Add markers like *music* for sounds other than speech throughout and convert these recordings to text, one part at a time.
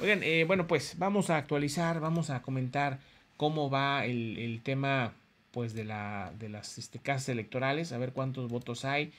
Oigan, eh, bueno, pues vamos a actualizar, vamos a comentar cómo va el, tema pues de, la, de las este, casas electorales, a ver cuántos votos hay.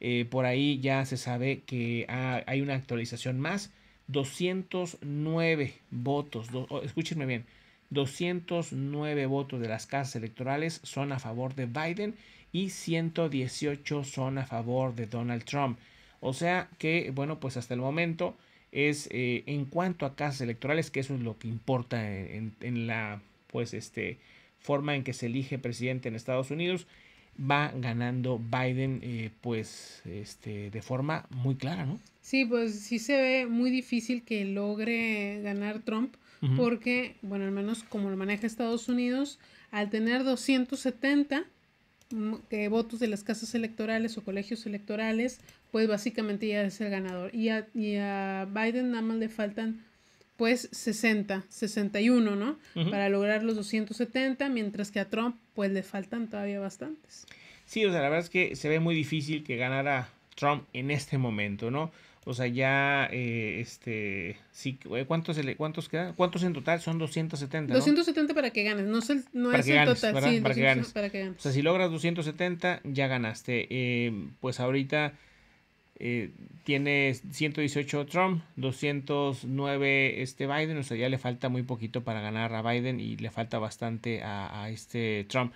Eh, por ahí ya se sabe que hay una actualización más. 209 votos, oh, escúchenme bien, 209 votos de las casas electorales son a favor de Biden y 118 son a favor de Donald Trump. O sea que, bueno, pues hasta el momento es eh, en cuanto a casas electorales, que eso es lo que importa en, la pues este forma en que se elige presidente en Estados Unidos, va ganando Biden eh, pues este de forma muy clara, ¿no? Sí, pues sí se ve muy difícil que logre ganar Trump porque, bueno, al menos como lo maneja Estados Unidos, al tener 270 que votos de las casas electorales o colegios electorales, pues básicamente ya es el ganador. Y a, Biden nada más le faltan pues 60, 61, ¿no? Para lograr los 270, mientras que a Trump pues le faltan todavía bastantes. Sí, o sea, la verdad es que se ve muy difícil que ganara Trump en este momento, ¿no? O sea, ya, eh, este, sí, eh, ¿cuántos, cuántos, quedan ¿cuántos en total? Son 270, ¿no? 270 para que ganes, no es el, no es total. Sí, para, que ganes. O sea, si logras 270, ya ganaste. Eh, pues ahorita eh, tiene 118 Trump, 209 este Biden, o sea, ya le falta muy poquito para ganar a Biden y le falta bastante a, este Trump.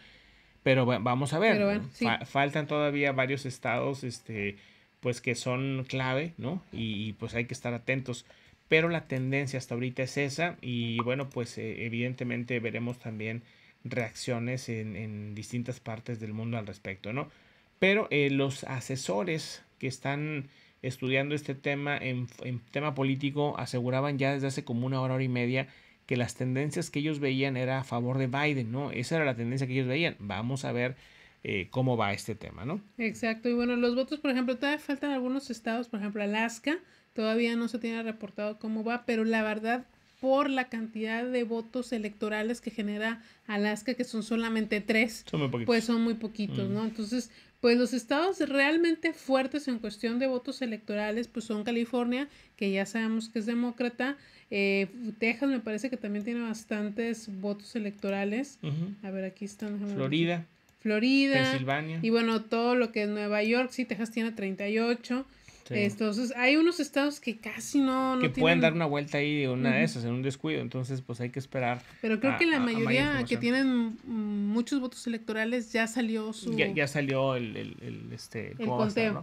Pero vamos a ver, faltan todavía varios estados, este pues que son clave, ¿no? Y, pues hay que estar atentos. Pero la tendencia hasta ahorita es esa y bueno, pues eh, evidentemente veremos también reacciones en, distintas partes del mundo al respecto, ¿no? Pero eh, los asesores que están estudiando este tema en, en, tema político aseguraban ya desde hace como una hora, hora y media que las tendencias que ellos veían era a favor de Biden, ¿no? Esa era la tendencia que ellos veían. Vamos a ver eh, cómo va este tema, ¿no? Exacto, y bueno, los votos, por ejemplo, todavía faltan algunos estados, por ejemplo, Alaska, todavía no se tiene reportado cómo va, pero la verdad, por la cantidad de votos electorales que genera Alaska, que son solamente tres, pues son muy poquitos, ¿no? Mm. Entonces, pues los estados realmente fuertes en cuestión de votos electorales, pues son California, que ya sabemos que es demócrata, eh, Texas me parece que también tiene bastantes votos electorales. A ver, aquí están. Florida. Florida. Y bueno, todo lo que es Nueva York, sí, Texas tiene 38. Entonces, hay unos estados que casi no... no que pueden dar una vuelta ahí una de esas, en un descuido, entonces pues hay que esperar. Pero creo que la mayoría que tienen muchos votos electorales ya salió su... Ya, salió el, el, este, e,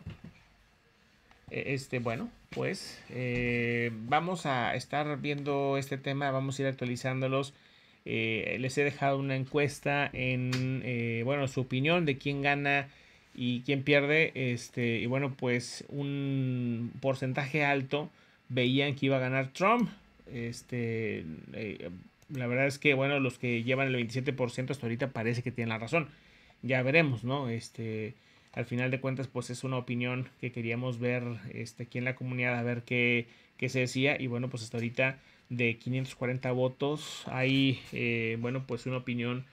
Este, bueno, pues eh, vamos a estar viendo este tema, vamos a ir actualizándolos eh, les he dejado una encuesta en, eh, bueno, su opinión de quién gana y quién pierde. Este, y bueno, pues un porcentaje alto veían que iba a ganar Trump. Este, eh, la verdad es que, bueno, los que llevan el 27% hasta ahorita parece que tienen la razón. Ya veremos, ¿no? Este, al final de cuentas, pues es una opinión que queríamos ver este, aquí en la comunidad, a ver qué, qué se decía. Y bueno, pues hasta ahorita de 540 votos. Hay, eh, bueno, pues una opinión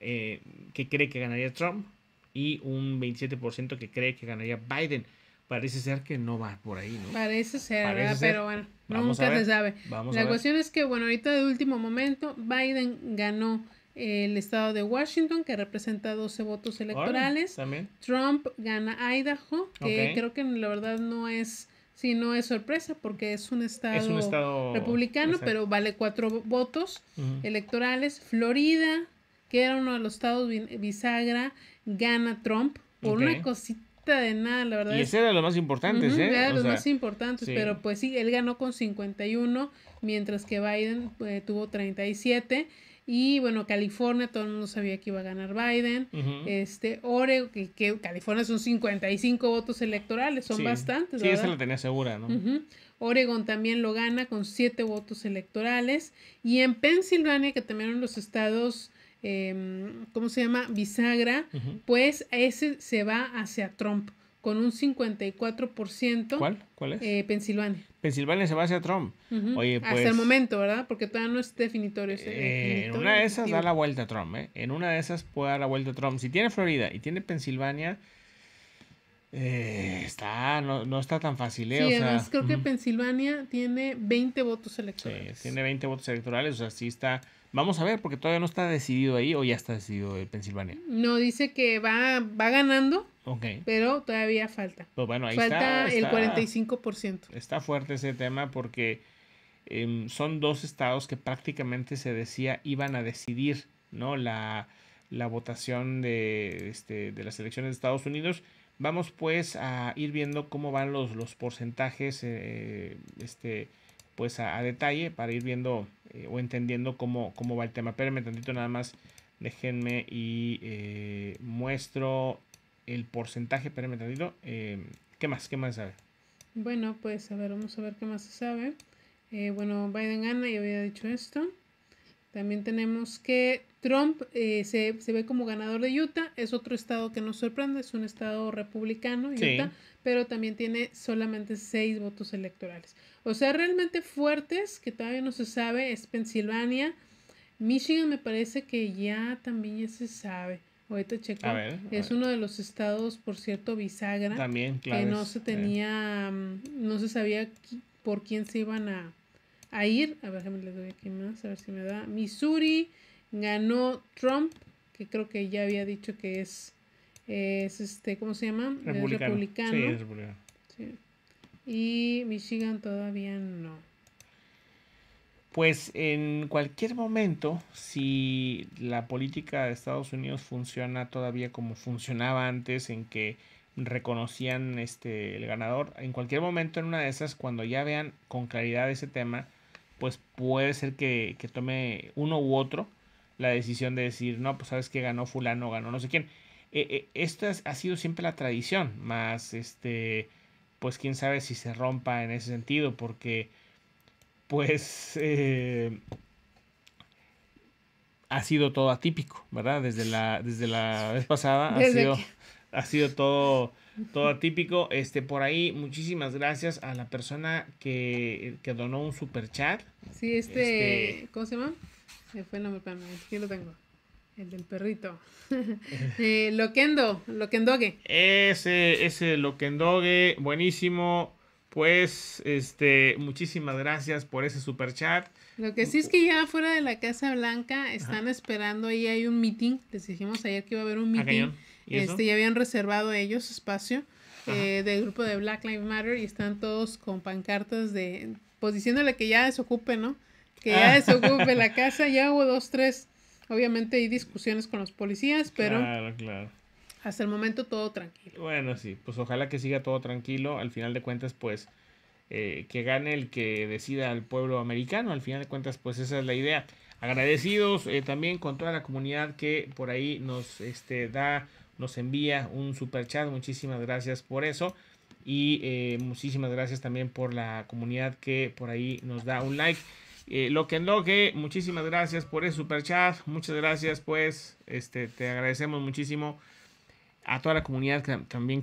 eh, que cree que ganaría Trump y un 27% que cree que ganaría Biden. Parece ser que no va por ahí, ¿no? Parece ser, Pero bueno, Vamos nunca se sabe. La cuestión es que, bueno, ahorita de último momento, Biden ganó eh, el estado de Washington, que representa 12 votos electorales. Trump gana Idaho, que creo que la verdad no es Sí, no es sorpresa porque es un estado, republicano, pero vale cuatro votos electorales. Florida, que era uno de los estados bisagra, gana Trump por una cosita de nada, la verdad. Y ese era lo más importante, ¿eh? de los más importantes, ¿eh? pero pues sí, él ganó con 51, mientras que Biden eh, tuvo 37. Y bueno, California, todo el mundo sabía que iba a ganar Biden. Este, Oregon, que, California son 55 votos electorales, son bastantes. Sí, esa la tenía segura, ¿no? Oregon también lo gana con 7 votos electorales. Y en Pensilvania, que también son los estados em, ¿cómo se llama? Bisagra, pues ese se va hacia Trump con un 54%. ¿Cuál? ¿Cuál es? Eh, Pensilvania. Pensilvania se va hacia Trump. Hasta pues, el momento, ¿verdad? Porque todavía no es definitorio. Eh, en una de esas da la vuelta a Trump, ¿eh? En una de esas puede dar la vuelta a Trump. Si tiene Florida y tiene Pensilvania, eh, está, no, está tan fácil, ¿eh? creo que Pensilvania tiene 20 votos electorales. tiene 20 votos electorales, o sea, sí está... Vamos a ver, porque todavía no está decidido ahí o ya está decidido el Pensilvania. No, dice que va, va ganando, okay. pero todavía falta. Pues bueno, ahí falta el 45%. Está fuerte ese tema porque em, son dos estados que prácticamente se decía iban a decidir ¿no? la, la votación de, este, de las elecciones de Estados Unidos Vamos pues a ir viendo cómo van los, los porcentajes eh, este, pues a, detalle para ir viendo eh, o entendiendo cómo, va el tema. Espérenme tantito nada más, déjenme y eh, muestro el porcentaje, espérenme tantito. ¿Qué más? ¿Qué más se sabe? Bueno, pues a ver, vamos a ver qué más se sabe. bueno, Biden gana y había dicho esto. También tenemos que Trump eh, se, ve como ganador de Utah. Es otro estado que nos sorprende. Es un estado republicano, Utah, pero también tiene solamente seis votos electorales. O sea, realmente fuertes, que todavía no se sabe, es Pensilvania. Michigan me parece que ya también ya se sabe. Ahorita checo. es uno de los estados, por cierto, bisagra. También, Que no se eh. tenía, mm, no se sabía por quién se iban a, a ir. A ver, déjame le doy aquí más, a ver si me da. Missouri ganó Trump, que creo que ya había dicho que es, este, ¿cómo se llama? Republicano. Y Michigan todavía no. Pues en cualquier momento, si la política de Estados Unidos funciona todavía como funcionaba antes, en que reconocían este, el ganador, en cualquier momento en una de esas, cuando ya vean con claridad ese tema, pues puede ser que, tome uno u otro la decisión de decir, no, pues sabes que ganó fulano, ganó no sé quién. Eh, eh, Esto ha sido siempre la tradición, más este, pues quién sabe si se rompa en ese sentido, porque pues *laughs* eh, ha sido todo atípico, ¿verdad? Desde la, desde la vez pasada ha sido ha sido todo, todo atípico. Este, por ahí, muchísimas gracias a la persona que, donó un super chat. Sí, este, este, ¿cómo se llama? Se fue el nombre, para aquí lo tengo. El del perrito. *laughs* eh, Loquendo, Loquendogue. Ese, ese Loquendogue, buenísimo. Pues, este, muchísimas gracias por ese super chat. Lo que sí es que ya fuera de la Casa Blanca están esperando, ahí hay un meeting. Les dijimos ayer que iba a haber un ah, meeting este, ya habían reservado ellos espacio eh, del grupo de Black Lives Matter y están todos con pancartas de, pues diciéndole que ya desocupe, ¿no? Que ya ah. desocupe la *laughs* casa, ya hubo dos, tres, obviamente hay discusiones con los policías, pero... Hasta el momento todo tranquilo. Bueno, sí, pues ojalá que siga todo tranquilo. Al final de cuentas, pues, eh, que gane el que decida al pueblo americano. Al final de cuentas, pues esa es la idea. Agradecidos eh, también con toda la comunidad que por ahí nos este, da nos envía un super chat. Muchísimas gracias por eso. Y eh, muchísimas gracias también por la comunidad que por ahí nos da un like. Eh, lo que en que, muchísimas gracias por el super chat. Muchas gracias, pues, este, te agradecemos muchísimo a toda la comunidad que, también.